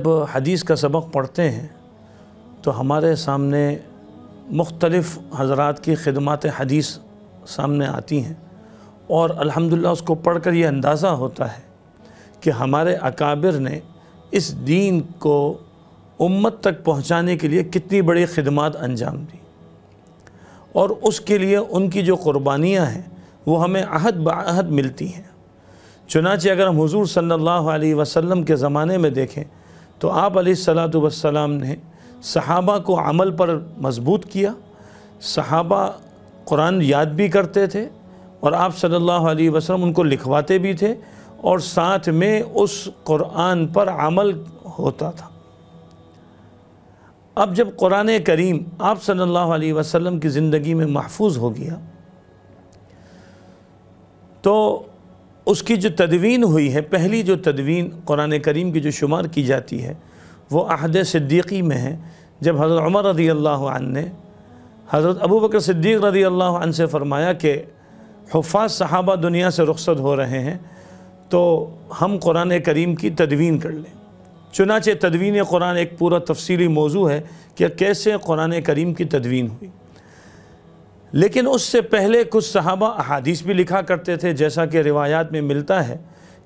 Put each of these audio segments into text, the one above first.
जब हदीस का सबक पढ़ते हैं तो हमारे सामने मुख्तलफ़ हजरात की खदमात हदीस सामने आती हैं और अल्हम्दुलिल्लाह उसको पढ़ कर ये अंदाज़ा होता है कि हमारे अकाबिर ने इस दीन को उम्मत तक पहुँचाने के लिए कितनी बड़ी खदमात अंजाम दी और उसके लिए उनकी जो कुर्बानियाँ हैं वो हमें अहद बहद मिलती हैं चुनाचे अगर हम हुजूर सल्लल्लाहु अलैहि वसल्लम के ज़माने में देखें तो आप सलाम ने सहाबा को अमल पर मजबूत किया सहाबा कुरान याद भी करते थे और आप सल्लल्लाहु अलैहि वसल्लम उनको लिखवाते भी थे और साथ में उस कुरान पर अमल होता था अब जब कुरान करीम आप सल्लल्लाहु अलैहि वसल्लम की ज़िंदगी में महफूज हो गया तो उसकी जो तदवीन हुई है पहली जो तदवीन कुरान करीम की जो शुमार की जाती है वो अहद सिद्दीकी में है जब हज़रत उमर रदी अल्लाह ने हज़रत अबू बकर सिद्दीक रदी अल्लाह से फ़रमाया कि हफाज साहबा दुनिया से रुखसत हो रहे हैं तो हम कुरान करीम की तदवीन कर लें चुनाचे तदवीन कुरान एक पूरा तफसीली मौजू है कि कैसे कुरान करीम की तदवीन हुई लेकिन उससे पहले कुछ सहाबा अहादीस भी लिखा करते थे जैसा कि रिवायात में मिलता है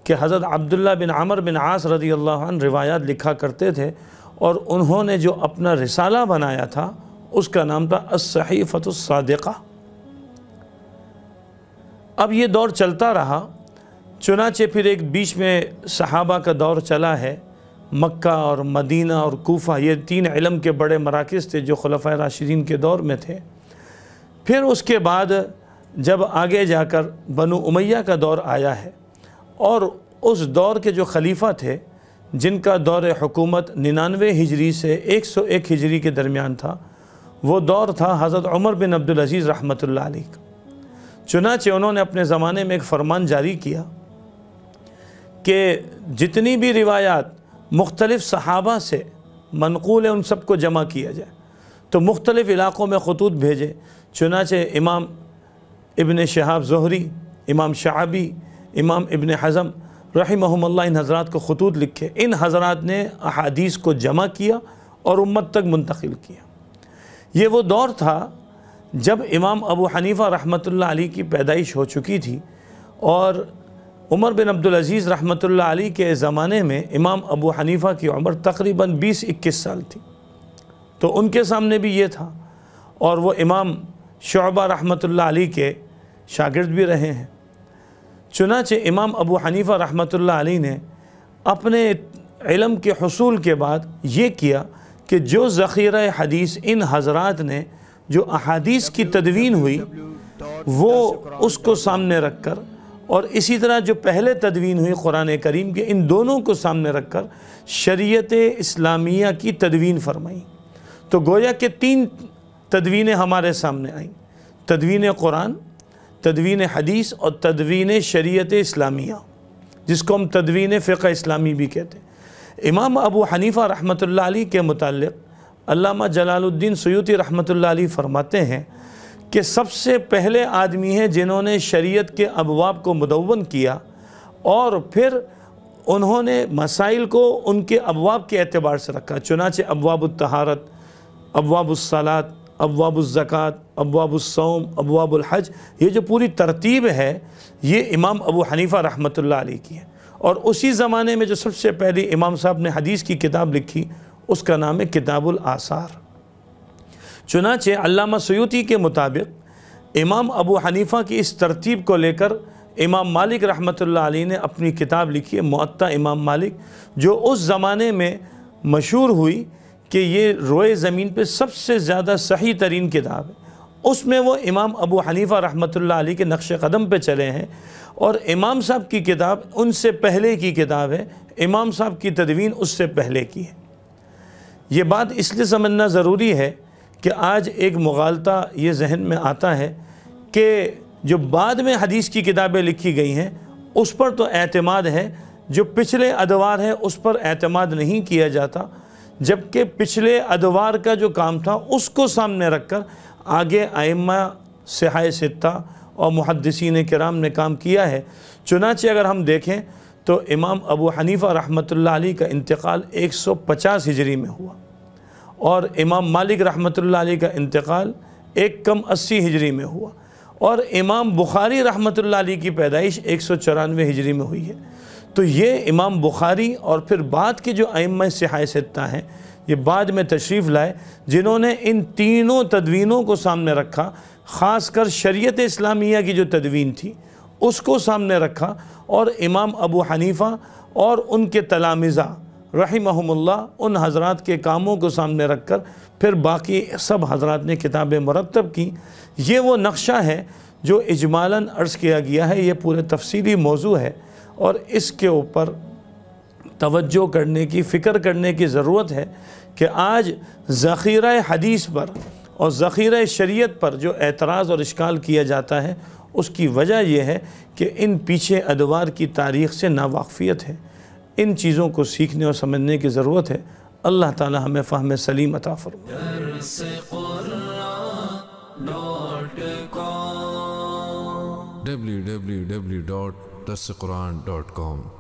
कि हज़रत अब्दुल्ला बिन आमर बिन आस रदी अल्लाह रिवायात लिखा करते थे और उन्होंने जो अपना रिसाला बनाया था उसका नाम था असहीफ़तुसादक़ा अब ये दौर चलता रहा चुनाचे फिर एक बीच में सहाबा का दौर चला है मक्का और मदीना और कोफा ये तीन इलम के बड़े मराकज़ थे जो खलफ़ राशिदीन के दौर में थे फिर उसके बाद जब आगे जाकर बनु उमैया का दौर आया है और उस दौर के जो खलीफा थे जिनका दौर हुकूमत निन्यानवे हिजरी से 101 हिजरी के दरमियान था वो दौर था हज़रत उमर बिन अब्दुलज़ीज़ रहमत ला का चुनाचे उन्होंने अपने ज़माने में एक फरमान जारी किया कि जितनी भी रिवायात मुख्तलिफ़ सहाबा से मनकूल है उन सबको जमा किया जाए तो मुख्तलिफ़ इलाक़ों में खतूत भेजे चुनाचे इमाम इबन शहाब जहरी इमाम शहबी इमाम इबन हज़म रही महमल्ला इन हज़रा को खतूत लिखे इन हज़रा ने अदीस को जमा किया और उम्मत तक मुंतकिल किया ये वो दौर था जब इमाम अबू हनीफ़ा रहमत आली की पैदाइश हो चुकी थी और उमर बिन अब्दुल अजीज़ रहमतुल्लाह के ज़माने में इमाम अबू हनीफ़ा की उम्र तकरीबन 20-21 साल थी तो उनके सामने भी ये था और वो इमाम शोबा रहमत आली के शागिर्द भी रहे हैं चुनाचे इमाम अबू हनीफ़ा रहमत आली ने अपने इलम के हसूल के बाद ये किया कि जो ज़ख़ीर हदीस इन हजरात ने जो अहादीस की तदवीन हुई वो उसको सामने रख कर और इसी तरह जो पहले तदवीन हुई क़ुरान करीम के इन दोनों को सामने रख कर शरीत इस्लामिया की तदवीन फरमाई तो गोया के तीन तदवीनें हमारे सामने आई तदवीन कुरान तदवीन हदीस और तदवीन शरीत इस्लामिया जिसको हम तदवीन फ़िका इस्लामी भी कहते हैं इमाम अबू हनीफ़ा रहमतुल्लाह अली के अल्लामा जलालुद्दीन सयूती रहमतुल्लाह अली फरमाते हैं कि सबसे पहले आदमी हैं जिन्होंने शरीयत के अबवाब को मुदवन किया और फिर उन्होंने मसाइल को उनके अबवाब के अतबार से रखा चुनाच अबवाब तहारत अवाबुलसलात अबाबुलज़क़ात अवाबुलसोम अबाबुलहज ये जो पूरी तरतीब है ये इमाम अबू हनीफ़ा रहमत अलैह की है और उसी ज़माने में जो सबसे पहले इमाम साहब ने हदीस की किताब लिखी उसका नाम है किताबुल आसार चुनाचे अल्लामा सयूती के मुताबिक इमाम अबू हनीफ़ा की इस तरतीब को लेकर इमाम मालिक रहमत अलैह ने अपनी किताब लिखी है मुअत्ता इमाम मालिक जो उस ज़माने में मशहूर हुई कि ये रोए ज़मीन पे सबसे ज़्यादा सही तरीन किताब है उसमें वो इमाम अबू हनीफ़ा रहमतुल्लाह अली के नक्श कदम पे चले हैं और इमाम साहब की किताब उनसे पहले की किताब है इमाम साहब की तदवीन उससे पहले की है ये बात इसलिए समझना ज़रूरी है कि आज एक मुगालता ये जहन में आता है कि जो बाद में हदीस की किताबें लिखी गई हैं उस पर तो अतमाद है जो पिछले अदवार है उस पर अतमाद नहीं किया जाता जबकि पिछले अदवार का जो काम था उसको सामने रखकर आगे आइम्मा सहाय सत्ता और मुहदसिन कराम ने काम किया है चुनाचे अगर हम देखें तो इमाम अबू हनीफ़ा रहमतुल्लाह अली का इंतकाल 150 हिजरी में हुआ और इमाम मालिक रहमतुल्लाह अली का इंतकाल एक कम अस्सी हिजरी में हुआ और इमाम बुखारी रहमतुल्लाह अली की पैदाइश एक सौ चौरानवे हिजरी में हुई है तो ये इमाम बुखारी और फिर बाद के जो अम सिहाय सत्ता हैं ये बाद में तशरीफ़ लाए जिन्होंने इन तीनों तदवीनों को सामने रखा ख़ास कर शरीत इस्लामिया की जो तदवीन थी उसको सामने रखा और इमाम अबू हनीफ़ा और उनके तलामिज़ा रहमहमल्ला उन हजरत के कामों को सामने रख कर फिर बाकी सब हजरत ने किताबें मरतब कं ये वो नक्शा है जो इजमालन अर्ज़ किया गया है ये पूरे तफसीली मौजू है और इसके ऊपर तवज्जो करने की फ़िक्र करने की ज़रूरत है कि आज ज़ख़ीरा हदीस पर और ज़ख़ीरा शरीयत पर जो एतराज़ और इश्काल किया जाता है उसकी वजह यह है कि इन पीछे अदवार की तारीख़ से नावाकफ़ियत है इन चीज़ों को सीखने और समझने की ज़रूरत है अल्लाह ताला हमें फ़ाहम सलीम अता फरमाए मुख्तसर कुरान डॉट कॉम